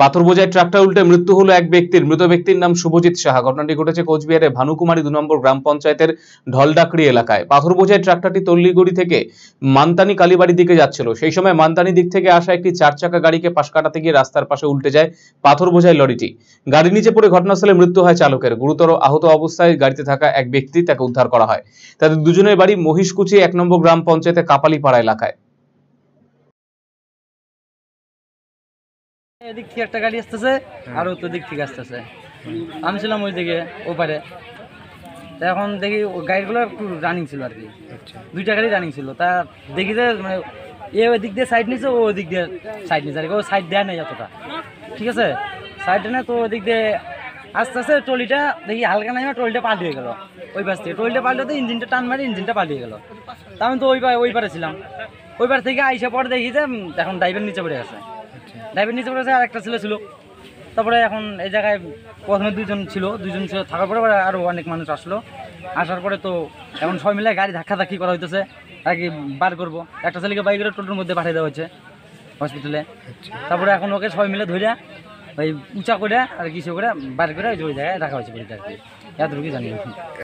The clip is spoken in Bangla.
পাথর বোঝায় ট্রাক্টর উল্টে মৃত্যু হলো এক ব্যক্তির মৃত ব্যক্তির নাম শুভজিৎ সাহা ঘটনাটি ঘটেছে কোচবিহারে ভানুকুমারী দু নম্বর গ্রাম পঞ্চায়েতের ঢলডাকড়ি এলাকায় পাথর বোঝায় ট্রাক্টরটি তল্লিগুড়ি থেকে মানতানি কালীবাড়ির দিকে যাচ্ছিল সেই সময় মানতানি দিক থেকে আসা একটি চার চাকা গাড়িকে পাশ কাটাতে গিয়ে রাস্তার পাশে উল্টে যায় পাথর বোঝায় লরিটি গাড়ির নিচে পড়ে ঘটনাস্থলে মৃত্যু হয় চালকের গুরুতর আহত অবস্থায় গাড়িতে থাকা এক ব্যক্তি তাকে উদ্ধার করা হয় তাদের দুজনের বাড়ি মহিষকুচি এক নম্বর গ্রাম পঞ্চায়েতে কাপালিপাড়া এলাকায় এদিক থেকে একটা গাড়ি আসতেছে হ্যাঁ। আর তো দিক থেকে আসতেছে আমি ছিলাম ওই দিকে ওপারে এখন দেখি গাড়িগুলো একটু রানিং ছিল আর কি আচ্ছা। দুইটা গাড়ি রানিং ছিল তা দেখি যে মানে এ ওই দিক দিয়ে সাইড নিছে ও ওই দিক দিয়ে সাইড নিছে আর কি ও সাইড দেয় নেই যতটা ঠিক আছে সাইড নেই তো ওই দিক দিয়ে আস্তে আস্তে ট্রলিটা দেখি হালকা নাই ট্রলিটা পাল্টিয়ে গেল ওই পাশ থেকে ট্রলিটা তো ইঞ্জিনটা টান মারি ইঞ্জিনটা পাল্টিয়ে গেল তা আমি তো ওই পা ওই পারে ছিলাম ওই পার থেকে আইসা পরে দেখি যে এখন ড্রাইভার নিচে পড়ে গেছে ডাইভের নিচে পড়েছে আর একটা ছেলে ছিল তারপরে এখন এই জায়গায় প্রথমে দুজন ছিল দুজন ছিল থাকার পরে আরও অনেক মানুষ আসলো আসার পরে তো এখন সবাই মিলে গাড়ি ধাক্কাধাক্কি করা হইতেছে তাকে বার করবো একটা ছেলেকে বাইকের টোটোর মধ্যে পাঠিয়ে দেওয়া হয়েছে হসপিটালে তারপরে এখন ওকে সবাই মিলে ধরে ওই উঁচা করে আর কিছু করে বার করে ওই জায়গায় রাখা হয়েছে পরীক্ষা আর কি এতটুকু জানি